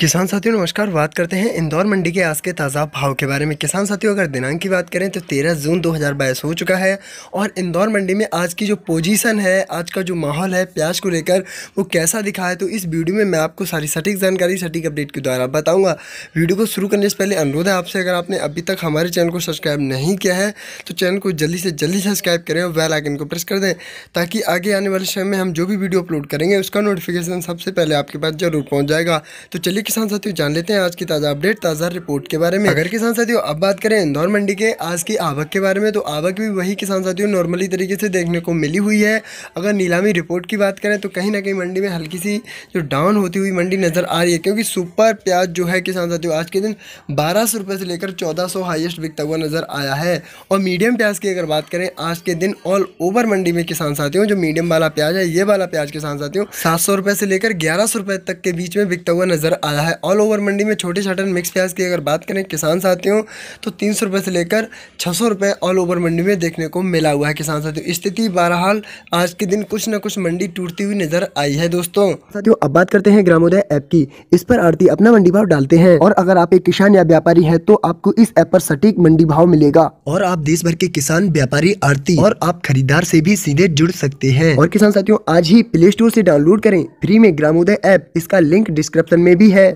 किसान साथियों नमस्कार बात करते हैं इंदौर मंडी के आज के ताज़ा भाव के बारे में किसान साथियों अगर दिनांक की बात करें तो 13 जून 2022 हो चुका है और इंदौर मंडी में आज की जो पोजीशन है आज का जो माहौल है प्याज को लेकर वो कैसा दिखा है तो इस वीडियो में मैं आपको सारी सटीक जानकारी सटीक अपडेट के द्वारा बताऊँगा वीडियो को शुरू करने से पहले अनुरोध है आपसे अगर आपने अभी तक हमारे चैनल को सब्सक्राइब नहीं किया है तो चैनल को जल्दी से जल्दी सब्सक्राइब करें और वेल आइकन को प्रेस कर दें ताकि आगे आने वाले समय में हम जो भी वीडियो अपलोड करेंगे उसका नोटिफिकेशन सबसे पहले आपके पास ज़रूर पहुँच जाएगा तो चलिए किसान साथियों जान लेते हैं आज की ताज़ा अपडेट ताज़ा रिपोर्ट के बारे में अगर किसान साथियों अब बात करें इंदौर मंडी के आज की आवक के बारे में तो आवक भी वही किसान साथियों नॉर्मली तरीके से देखने को मिली हुई है अगर नीलामी रिपोर्ट की बात करें तो कहीं ना कहीं मंडी में हल्की सी जो डाउन होती हुई मंडी नज़र आ रही है क्योंकि सुपर प्याज जो है किसान साथियों आज के दिन बारह सौ से लेकर चौदह सौ हाइएस्ट बिकता हुआ नज़र आया है और मीडियम प्याज की अगर बात करें आज के दिन ऑल ओवर मंडी में किसान साथियों जो मीडियम वाला प्याज है ये वाला प्याज किसान साथियों सात सौ से लेकर ग्यारह सौ तक के बीच में बिकता हुआ नज़र आया रहा है ऑल ओवर मंडी में छोटे छाटन मिक्स प्याज की अगर बात करें किसान साथियों तो तीन सौ से लेकर छः सौ ऑल ओवर मंडी में देखने को मिला हुआ है किसान साथियों स्थिति बहरहाल आज के दिन कुछ ना कुछ मंडी टूटती हुई नजर आई है दोस्तों साथियों अब बात करते हैं ग्रामोदय ऐप की इस पर आरती अपना मंडी भाव डालते हैं और अगर आप एक किसान या व्यापारी है तो आपको इस ऐप पर सटीक मंडी भाव मिलेगा और आप देश भर के किसान व्यापारी आरती और आप खरीदार से भी सीधे जुड़ सकते हैं और किसान साथियों आज ही प्ले स्टोर से डाउनलोड करें फ्री में ग्रामोदय ऐप इसका लिंक डिस्क्रिप्शन में भी है